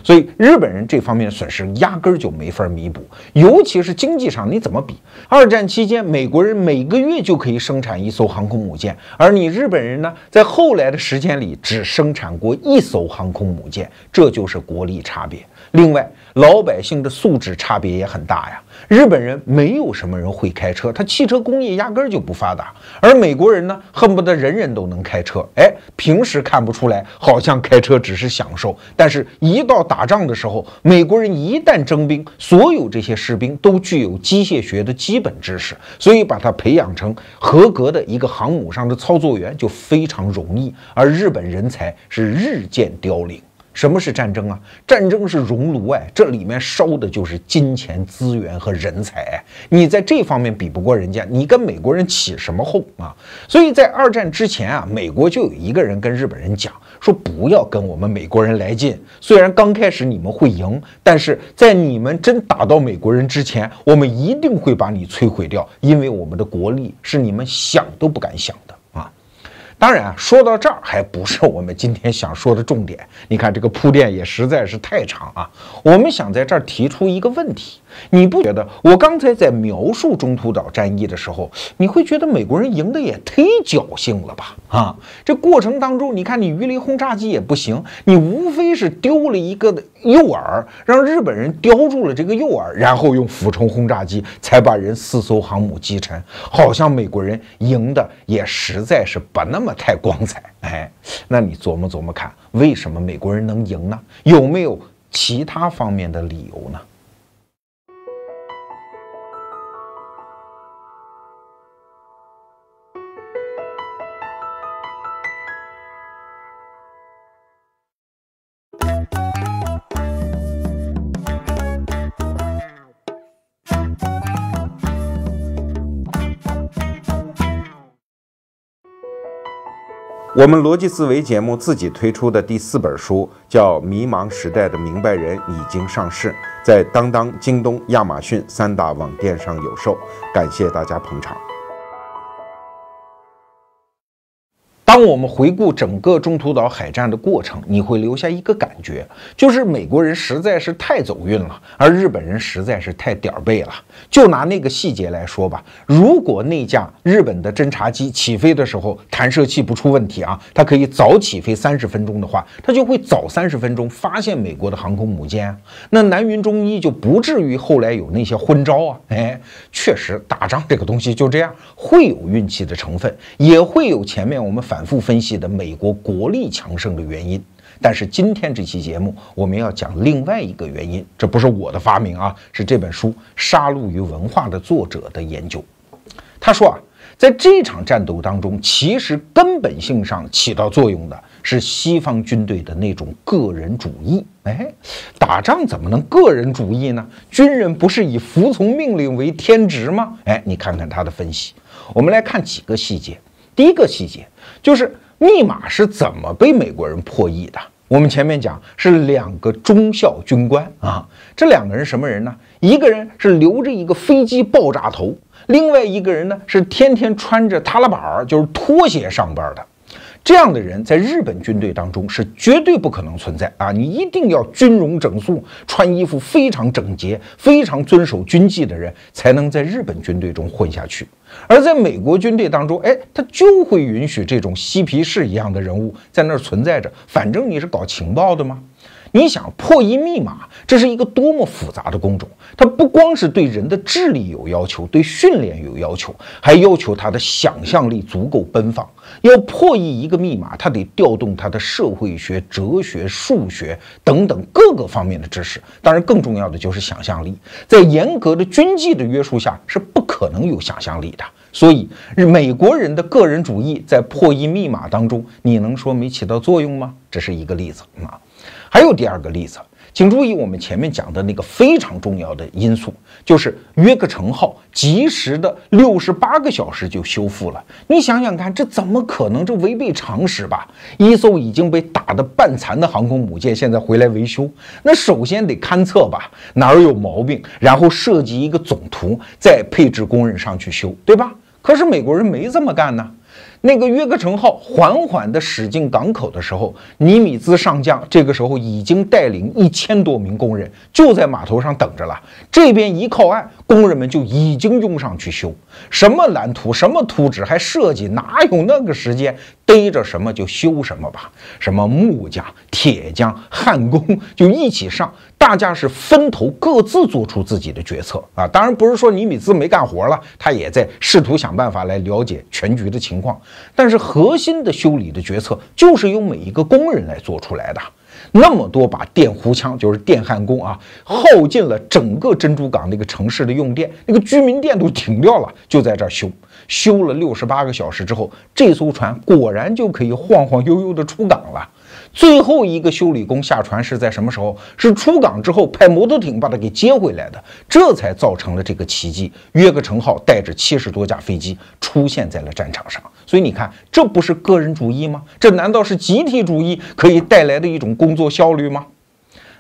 所以日本人这方面的损失压根儿就没法弥补，尤其是经济上你怎么比？二战期间，美国人每个月就可以生产一艘航空母舰，而你日本人呢，在后来的时间里只生产过一艘航空母舰，这就是国力差别。另外，老百姓的素质差别也很大呀。日本人没有什么人会开车，他汽车工业压根就不发达。而美国人呢，恨不得人人都能开车。哎，平时看不出来，好像开车只是享受，但是一到打仗的时候，美国人一旦征兵，所有这些士兵都具有机械学的基本知识，所以把他培养成合格的一个航母上的操作员就非常容易。而日本人才是日渐凋零。什么是战争啊？战争是熔炉，哎，这里面烧的就是金钱、资源和人才。你在这方面比不过人家，你跟美国人起什么哄啊？所以在二战之前啊，美国就有一个人跟日本人讲说：“不要跟我们美国人来劲，虽然刚开始你们会赢，但是在你们真打到美国人之前，我们一定会把你摧毁掉，因为我们的国力是你们想都不敢想的。”当然，说到这儿还不是我们今天想说的重点。你看，这个铺垫也实在是太长啊。我们想在这儿提出一个问题。你不觉得我刚才在描述中途岛战役的时候，你会觉得美国人赢得也忒侥幸了吧？啊，这过程当中，你看你鱼雷轰炸机也不行，你无非是丢了一个诱饵，让日本人叼住了这个诱饵，然后用俯冲轰炸机才把人四艘航母击沉，好像美国人赢的也实在是不那么太光彩。哎，那你琢磨琢磨看，为什么美国人能赢呢？有没有其他方面的理由呢？我们逻辑思维节目自己推出的第四本书，叫《迷茫时代的明白人》，已经上市，在当当、京东、亚马逊三大网店上有售，感谢大家捧场。当我们回顾整个中途岛海战的过程，你会留下一个感觉，就是美国人实在是太走运了，而日本人实在是太点儿背了。就拿那个细节来说吧，如果那架日本的侦察机起飞的时候弹射器不出问题啊，它可以早起飞三十分钟的话，它就会早三十分钟发现美国的航空母舰，那南云中一就不至于后来有那些昏招啊。哎，确实，打仗这个东西就这样，会有运气的成分，也会有前面我们反。反复分析的美国国力强盛的原因，但是今天这期节目我们要讲另外一个原因，这不是我的发明啊，是这本书《杀戮与文化》的作者的研究。他说啊，在这场战斗当中，其实根本性上起到作用的是西方军队的那种个人主义。哎，打仗怎么能个人主义呢？军人不是以服从命令为天职吗？哎，你看看他的分析，我们来看几个细节。第一个细节。就是密码是怎么被美国人破译的？我们前面讲是两个中校军官啊，这两个人什么人呢？一个人是留着一个飞机爆炸头，另外一个人呢是天天穿着塔拉板儿，就是拖鞋上班的。这样的人在日本军队当中是绝对不可能存在啊！你一定要军容整肃，穿衣服非常整洁，非常遵守军纪的人，才能在日本军队中混下去。而在美国军队当中，哎，他就会允许这种嬉皮士一样的人物在那儿存在着。反正你是搞情报的吗？你想破译密码，这是一个多么复杂的工种！它不光是对人的智力有要求，对训练有要求，还要求他的想象力足够奔放。要破译一个密码，他得调动他的社会学、哲学、数学等等各个方面的知识。当然，更重要的就是想象力。在严格的军纪的约束下，是不可能有想象力的。所以，美国人的个人主义在破译密码当中，你能说没起到作用吗？这是一个例子啊。还有第二个例子，请注意我们前面讲的那个非常重要的因素，就是约克城号及时的六十八个小时就修复了。你想想看，这怎么可能？这违背常识吧？一艘已经被打的半残的航空母舰，现在回来维修，那首先得勘测吧，哪儿有毛病，然后设计一个总图，再配置工人上去修，对吧？可是美国人没这么干呢。那个约克城号缓缓地驶进港口的时候，尼米兹上将这个时候已经带领一千多名工人就在码头上等着了。这边一靠岸，工人们就已经拥上去修。什么蓝图、什么图纸、还设计，哪有那个时间？逮着什么就修什么吧。什么木匠、铁匠、焊工就一起上。大家是分头各自做出自己的决策啊，当然不是说尼米兹没干活了，他也在试图想办法来了解全局的情况。但是核心的修理的决策就是由每一个工人来做出来的。那么多把电弧枪就是电焊工啊，耗尽了整个珍珠港那个城市的用电，那个居民电都停掉了，就在这修。修了六十八个小时之后，这艘船果然就可以晃晃悠悠的出港了。最后一个修理工下船是在什么时候？是出港之后，派摩托艇把他给接回来的，这才造成了这个奇迹。约克城号带着七十多架飞机出现在了战场上，所以你看，这不是个人主义吗？这难道是集体主义可以带来的一种工作效率吗？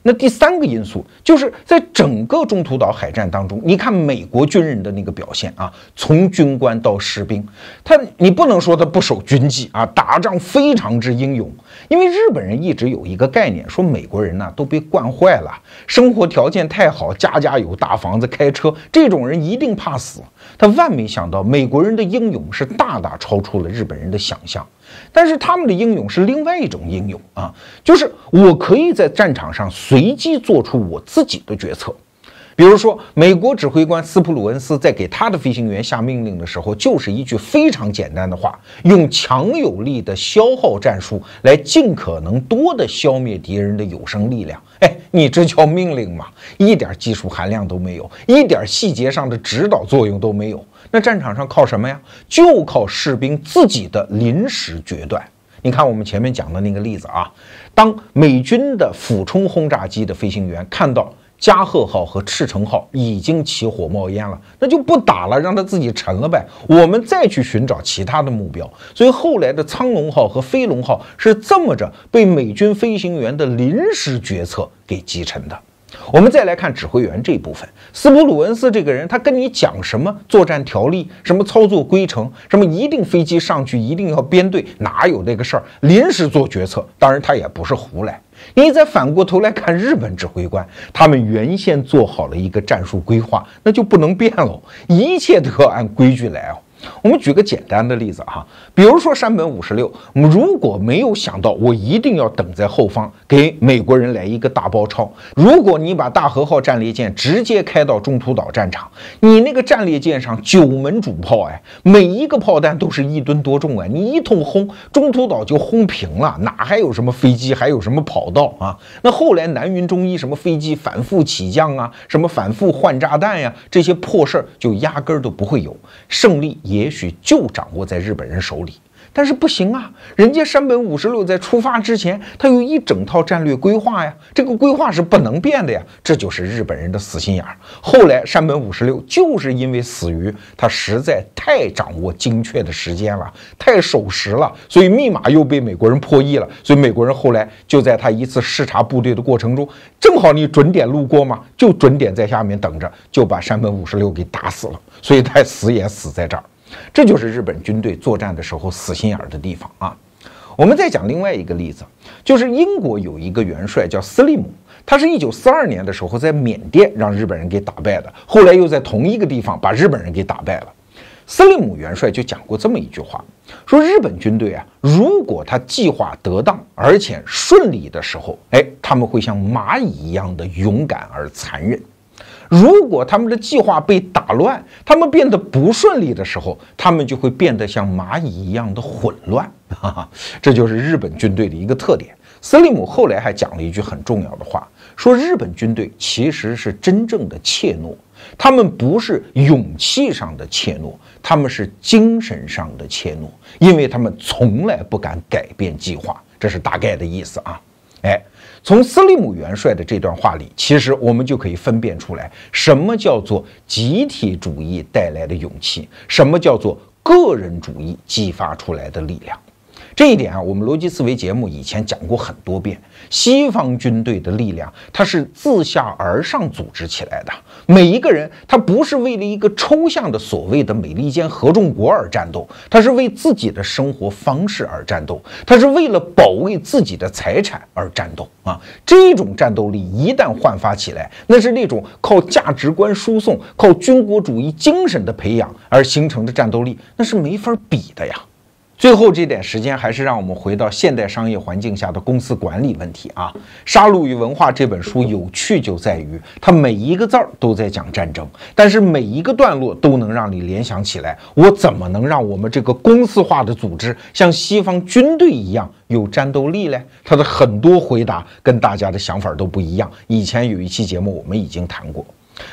那第三个因素就是在整个中途岛海战当中，你看美国军人的那个表现啊，从军官到士兵，他你不能说他不守军纪啊，打仗非常之英勇。因为日本人一直有一个概念，说美国人呢都被惯坏了，生活条件太好，家家有大房子，开车，这种人一定怕死。他万没想到，美国人的英勇是大大超出了日本人的想象。但是他们的英勇是另外一种英勇啊，就是我可以在战场上随机做出我自己的决策。比如说，美国指挥官斯普鲁恩斯在给他的飞行员下命令的时候，就是一句非常简单的话：“用强有力的消耗战术来尽可能多的消灭敌人的有生力量。”哎，你这叫命令吗？一点技术含量都没有，一点细节上的指导作用都没有。那战场上靠什么呀？就靠士兵自己的临时决断。你看我们前面讲的那个例子啊，当美军的俯冲轰炸机的飞行员看到。加贺号和赤城号已经起火冒烟了，那就不打了，让它自己沉了呗。我们再去寻找其他的目标。所以后来的苍龙号和飞龙号是这么着被美军飞行员的临时决策给击沉的。我们再来看指挥员这部分，斯普鲁恩斯这个人，他跟你讲什么作战条例、什么操作规程、什么一定飞机上去一定要编队，哪有那个事儿？临时做决策，当然他也不是胡来。你再反过头来看日本指挥官，他们原先做好了一个战术规划，那就不能变了，一切都要按规矩来哦。我们举个简单的例子哈。比如说山本五十六，如果没有想到我一定要等在后方给美国人来一个大包抄。如果你把大和号战列舰直接开到中途岛战场，你那个战列舰上九门主炮，哎，每一个炮弹都是一吨多重啊，你一通轰，中途岛就轰平了，哪还有什么飞机，还有什么跑道啊？那后来南云中一什么飞机反复起降啊，什么反复换炸弹呀，这些破事儿就压根都不会有，胜利也许就掌握在日本人手里。但是不行啊，人家山本五十六在出发之前，他有一整套战略规划呀，这个规划是不能变的呀，这就是日本人的死心眼儿。后来山本五十六就是因为死于他实在太掌握精确的时间了，太守时了，所以密码又被美国人破译了。所以美国人后来就在他一次视察部队的过程中，正好你准点路过嘛，就准点在下面等着，就把山本五十六给打死了，所以他死也死在这儿。这就是日本军队作战的时候死心眼儿的地方啊！我们再讲另外一个例子，就是英国有一个元帅叫斯利姆，他是一九四二年的时候在缅甸让日本人给打败的，后来又在同一个地方把日本人给打败了。斯利姆元帅就讲过这么一句话：说日本军队啊，如果他计划得当而且顺利的时候，哎，他们会像蚂蚁一样的勇敢而残忍。如果他们的计划被打乱，他们变得不顺利的时候，他们就会变得像蚂蚁一样的混乱。这就是日本军队的一个特点。斯利姆后来还讲了一句很重要的话，说日本军队其实是真正的怯懦，他们不是勇气上的怯懦，他们是精神上的怯懦，因为他们从来不敢改变计划。这是大概的意思啊，哎。从斯利姆元帅的这段话里，其实我们就可以分辨出来，什么叫做集体主义带来的勇气，什么叫做个人主义激发出来的力量。这一点啊，我们逻辑思维节目以前讲过很多遍。西方军队的力量，它是自下而上组织起来的。每一个人，他不是为了一个抽象的所谓的美利坚合众国而战斗，他是为自己的生活方式而战斗，他是为了保卫自己的财产而战斗啊！这种战斗力一旦焕发起来，那是那种靠价值观输送、靠军国主义精神的培养而形成的战斗力，那是没法比的呀。最后这点时间，还是让我们回到现代商业环境下的公司管理问题啊。《杀戮与文化》这本书有趣就在于，它每一个字儿都在讲战争，但是每一个段落都能让你联想起来。我怎么能让我们这个公司化的组织像西方军队一样有战斗力呢？他的很多回答跟大家的想法都不一样。以前有一期节目，我们已经谈过。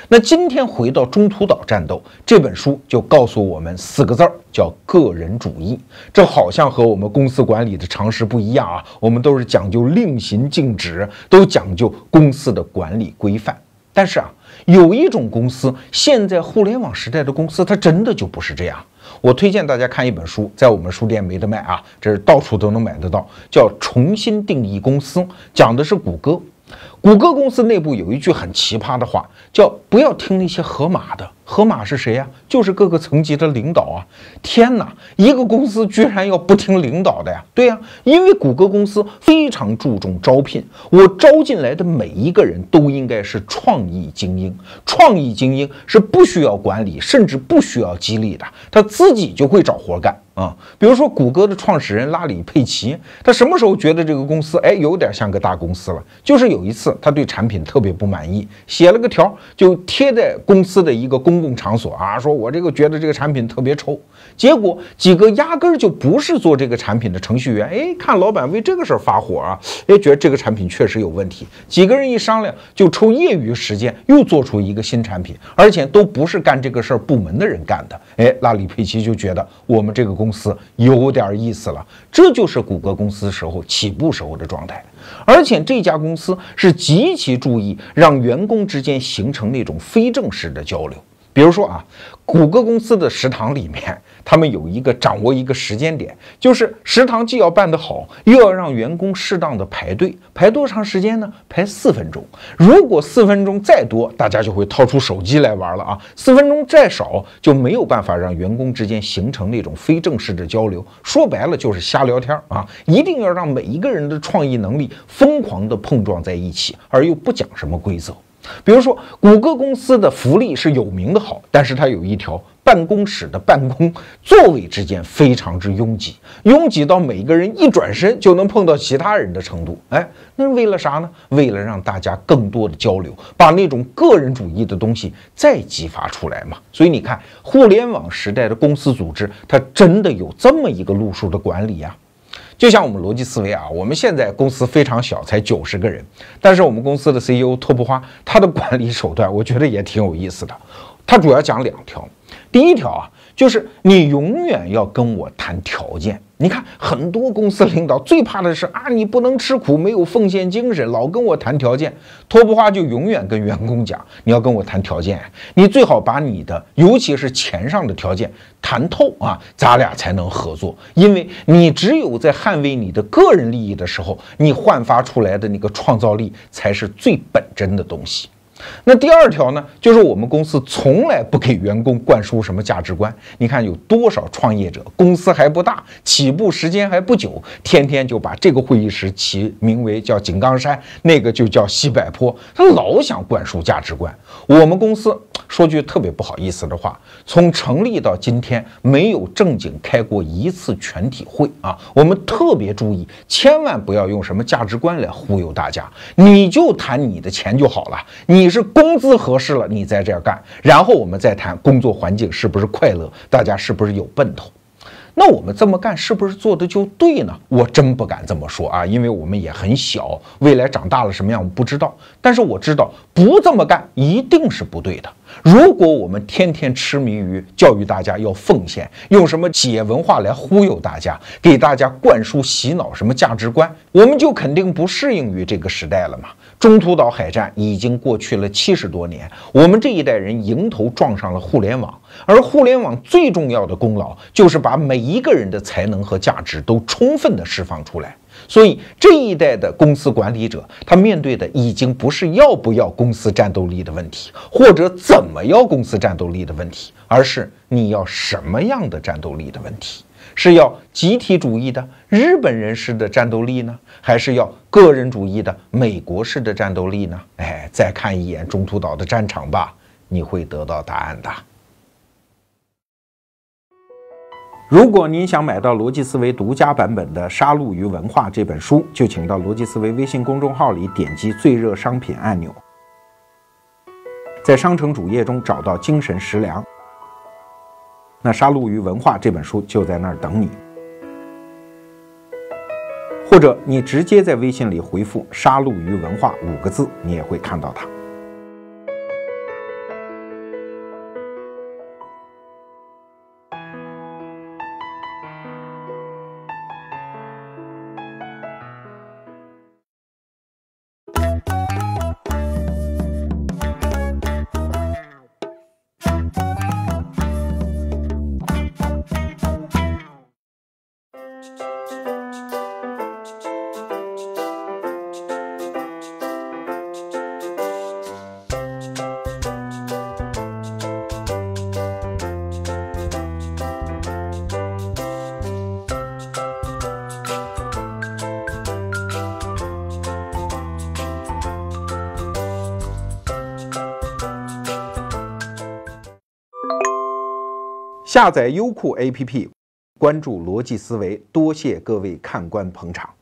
那今天回到中途岛战斗这本书就告诉我们四个字儿，叫个人主义。这好像和我们公司管理的常识不一样啊，我们都是讲究令行禁止，都讲究公司的管理规范。但是啊，有一种公司，现在互联网时代的公司，它真的就不是这样。我推荐大家看一本书，在我们书店没得卖啊，这是到处都能买得到，叫《重新定义公司》，讲的是谷歌。谷歌公司内部有一句很奇葩的话，叫“不要听那些河马的”。河马是谁呀？就是各个层级的领导啊！天哪，一个公司居然要不听领导的呀？对呀，因为谷歌公司非常注重招聘，我招进来的每一个人都应该是创意精英。创意精英是不需要管理，甚至不需要激励的，他自己就会找活干啊。比如说，谷歌的创始人拉里·佩奇，他什么时候觉得这个公司哎有点像个大公司了？就是有一次。他对产品特别不满意，写了个条就贴在公司的一个公共场所啊，说我这个觉得这个产品特别臭。结果几个压根儿就不是做这个产品的程序员，哎，看老板为这个事儿发火啊，哎，觉得这个产品确实有问题。几个人一商量，就抽业余时间又做出一个新产品，而且都不是干这个事儿部门的人干的。哎，那李佩奇就觉得我们这个公司有点意思了，这就是谷歌公司时候起步时候的状态。而且这家公司是极其注意让员工之间形成那种非正式的交流。比如说啊，谷歌公司的食堂里面，他们有一个掌握一个时间点，就是食堂既要办得好，又要让员工适当的排队，排多长时间呢？排四分钟。如果四分钟再多，大家就会掏出手机来玩了啊。四分钟再少，就没有办法让员工之间形成那种非正式的交流。说白了就是瞎聊天啊！一定要让每一个人的创意能力疯狂的碰撞在一起，而又不讲什么规则。比如说，谷歌公司的福利是有名的好，但是它有一条办公室的办公座位之间非常之拥挤，拥挤到每个人一转身就能碰到其他人的程度。哎，那是为了啥呢？为了让大家更多的交流，把那种个人主义的东西再激发出来嘛。所以你看，互联网时代的公司组织，它真的有这么一个路数的管理呀。就像我们逻辑思维啊，我们现在公司非常小，才九十个人，但是我们公司的 CEO 托不花，他的管理手段我觉得也挺有意思的。他主要讲两条，第一条啊。就是你永远要跟我谈条件。你看，很多公司领导最怕的是啊，你不能吃苦，没有奉献精神，老跟我谈条件。脱布花就永远跟员工讲，你要跟我谈条件，你最好把你的，尤其是钱上的条件谈透啊，咱俩才能合作。因为你只有在捍卫你的个人利益的时候，你焕发出来的那个创造力才是最本真的东西。那第二条呢，就是我们公司从来不给员工灌输什么价值观。你看有多少创业者，公司还不大，起步时间还不久，天天就把这个会议室起名为叫井冈山，那个就叫西柏坡，他老想灌输价值观。我们公司说句特别不好意思的话，从成立到今天，没有正经开过一次全体会啊。我们特别注意，千万不要用什么价值观来忽悠大家，你就谈你的钱就好了，你。你是工资合适了，你在这儿干，然后我们再谈工作环境是不是快乐，大家是不是有奔头。那我们这么干是不是做的就对呢？我真不敢这么说啊，因为我们也很小，未来长大了什么样我不知道。但是我知道，不这么干一定是不对的。如果我们天天痴迷于教育大家要奉献，用什么企业文化来忽悠大家，给大家灌输洗脑什么价值观，我们就肯定不适应于这个时代了嘛。中途岛海战已经过去了七十多年，我们这一代人迎头撞上了互联网，而互联网最重要的功劳就是把每一个人的才能和价值都充分的释放出来。所以这一代的公司管理者，他面对的已经不是要不要公司战斗力的问题，或者怎么要公司战斗力的问题，而是你要什么样的战斗力的问题。是要集体主义的日本人式的战斗力呢，还是要个人主义的美国式的战斗力呢？哎，再看一眼中途岛的战场吧，你会得到答案的。如果您想买到逻辑思维独家版本的《杀戮与文化》这本书，就请到逻辑思维微信公众号里点击最热商品按钮，在商城主页中找到精神食粮。那《杀戮与文化》这本书就在那儿等你，或者你直接在微信里回复“杀戮与文化”五个字，你也会看到它。下载优酷 APP，关注逻辑思维。多谢各位看官捧场。